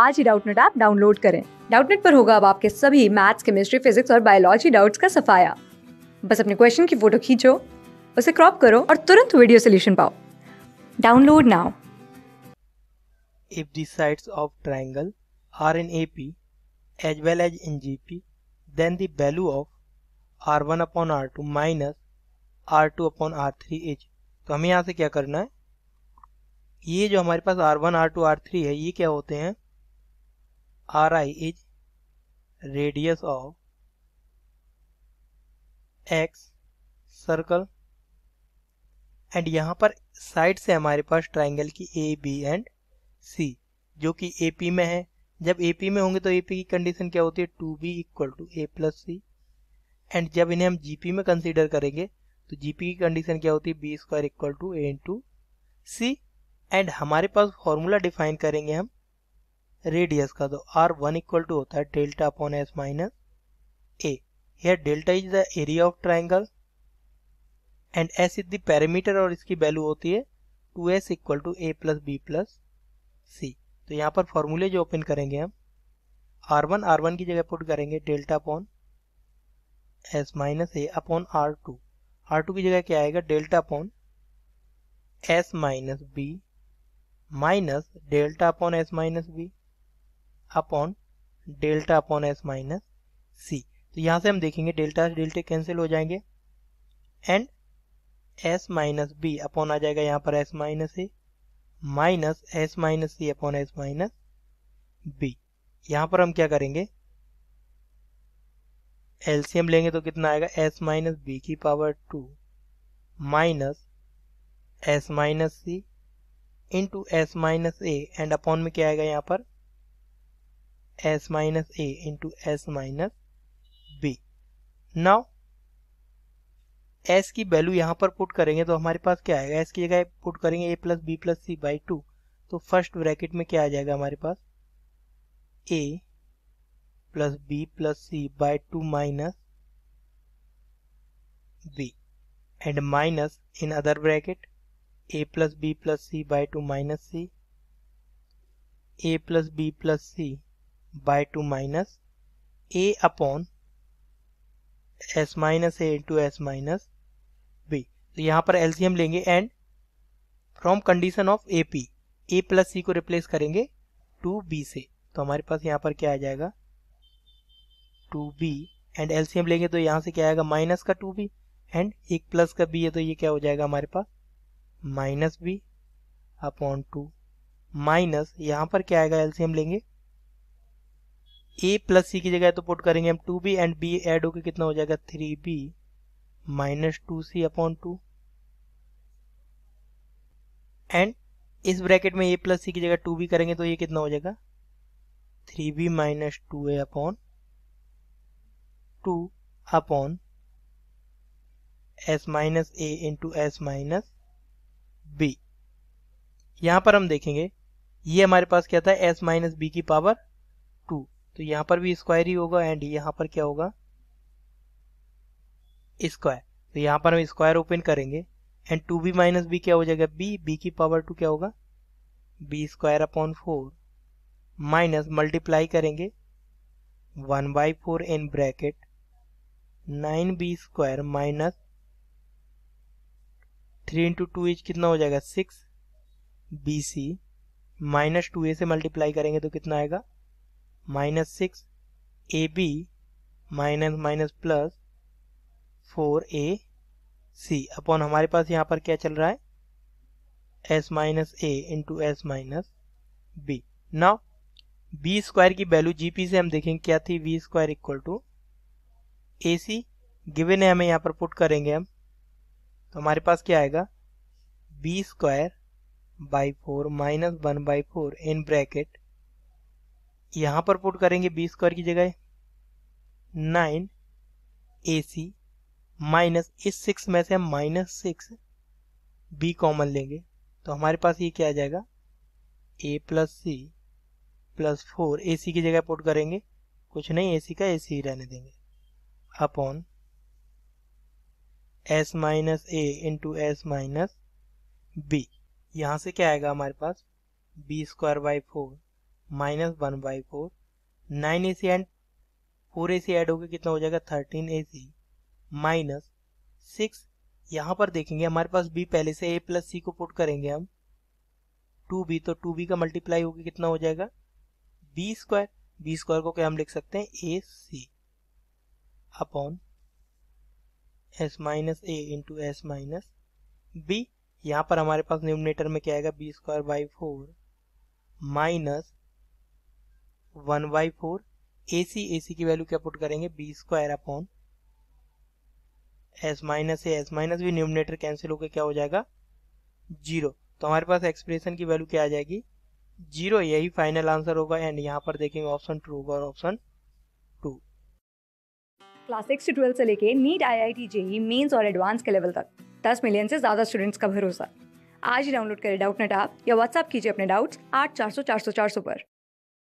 आज ही Doubtnut app download करें डाउटनेट पर होगा अब आपके सभी मैथ्स केमिस्ट्री फिजिक्स और बायोलॉजी डाउट्स का सफाया बस अपने क्वेश्चन की फोटो खींचो उसे क्रॉप करो और तुरंत वीडियो सोल्यूशन पाओ download now if the sides of triangle are in A P as well as in G P then the value of R one upon R two minus R two upon R three is तो हमें यहाँ से क्या करना है ये जो हमारे पास R one R two R three है ये क्या होते हैं Ri is radius of x circle and यहाँ पर साइड से हमारे पास ट्राइंगल की ए बी एंड सी जो कि ए पी में है जब ए पी में होंगे तो ए पी की कंडीशन क्या होती है two B equal to A plus C and जब इन्हें हम जी पी में कंसिडर करेंगे तो जी पी की कंडीशन क्या होती है B square equal to A into C and हमारे पास फॉर्मूला डिफाइन करेंगे हम रेडियस का तो आर वन इक्वल टू होता है delta upon S minus A यह delta is the area of triangle and S is the parameter और इसकी वैल्यू होती है two S equal to A plus B plus C तो यहाँ पर फॉर्मूले जो ओपन करेंगे हम आर वन आर वन की जगह पुट करेंगे delta upon S minus A upon R two R two की जगह क्या आएगा delta upon S minus B minus delta upon S minus B upon delta upon S minus C तो यहां से हम देखेंगे डेल्टा डेल्टे कैंसिल हो जाएंगे and S minus B upon आ जाएगा यहां पर S minus A minus S minus C upon S minus B यहां पर हम क्या करेंगे एलसीएम लेंगे तो कितना आएगा एस माइनस बी की power two minus S minus C into S minus A and upon में क्या आएगा यहां पर s minus a into s minus b now S की वैल्यू यहां पर पुट करेंगे तो हमारे पास क्या आएगा एस की जगह पुट करेंगे A plus B plus C by two तो फर्स्ट ब्रैकेट में क्या आ जाएगा हमारे पास A plus B plus C by two minus B and minus in other bracket A plus B plus C by two minus C A plus B plus C by 2 minus a upon s minus a into s minus b तो यहां पर LCM लेंगे and from condition of A P A plus C को replace करेंगे to be से तो हमारे पास यहां पर क्या आ जाएगा टू बी एंड एलसीएम लेंगे तो यहां से क्या आएगा माइनस का टू बी एंड एक प्लस का बी है तो ये क्या हो जाएगा हमारे पास minus B upon two minus यहां पर क्या आएगा एलसीएम लेंगे ए प्लस सी की जगह तो पुट करेंगे हम two B and B add होकर कितना हो जाएगा three B minus two C upon two and इस ब्रैकेट में ए प्लस सी की जगह टू बी करेंगे तो ये कितना हो जाएगा three B minus two A upon two upon S minus A into S minus B यहां पर हम देखेंगे ये हमारे पास क्या था एस माइनस बी की पावर टू तो यहाँ पर भी स्क्वायर ही होगा एंड यहाँ पर क्या होगा स्क्वायर तो यहाँ पर हम स्क्वायर ओपन करेंगे and two B minus B क्या हो जाएगा बी बी की पावर टू क्या होगा B square upon four minus multiply करेंगे one by four in bracket nine B square minus three into two H कितना हो जाएगा six B C minus two A से मल्टीप्लाई करेंगे तो कितना आएगा minus six A B minus minus plus four A C upon हमारे पास यहाँ पर क्या चल रहा है S minus A into S minus B now B square की वैल्यू जीपी से हम देखेंगे क्या थी V square equal to A C given है हमें यहाँ पर पुट करेंगे हम तो हमारे पास क्या आएगा B square by four minus one by four in bracket यहां पर पुट करेंगे बी स्क्वायर की जगह नाइन ए सी माइनस इस सिक्स में से हम माइनस सिक्स बी कॉमन लेंगे तो हमारे पास ये क्या आ जाएगा A plus C plus four A C की जगह पुट करेंगे कुछ नहीं ए सी का ए सी ही रहने देंगे upon S minus A into S minus B यहां से क्या आएगा हमारे पास B square by four minus one by four nine A C and four A C add होकर कितना हो जाएगा thirteen A C minus six यहाँ पर देखेंगे हमारे पास बी पहले से ए प्लस सी को पुट करेंगे हम टू बी तो टू बी का मल्टीप्लाई होकर कितना हो जाएगा बी स्क्वायर बी स्क्वायर को क्या हम लिख सकते हैं A C upon S minus A into S minus B यहाँ पर हमारे पास न्यूमिनेटर में क्या आएगा B square by four minus one by four A C A C की वैल्यू क्या पुट करेंगे B square upon S minus A S minus भी न्यूमिनेटर कैंसिल होकर क्या हो जाएगा जीरो तो हमारे पास एक्सप्रेशन की वैल्यू क्या आ जाएगी जीरो यही फाइनल आंसर होगा एंड यहाँ पर देखेंगे ऑप्शन टू होगा और ऑप्शन टू क्लास सिक्स से ट्वेल्थ से लेके NEET I I T JEE mains और एडवांस के लेवल तक दस मिलियन से ज़्यादा स्टूडेंट्स का भरोसा आज ही डाउनलोड करें डाउट नेट आप या व्हाट्सअप कीजिए अपने डाउट्स आठ चार सौ चार सौ चार सौ पर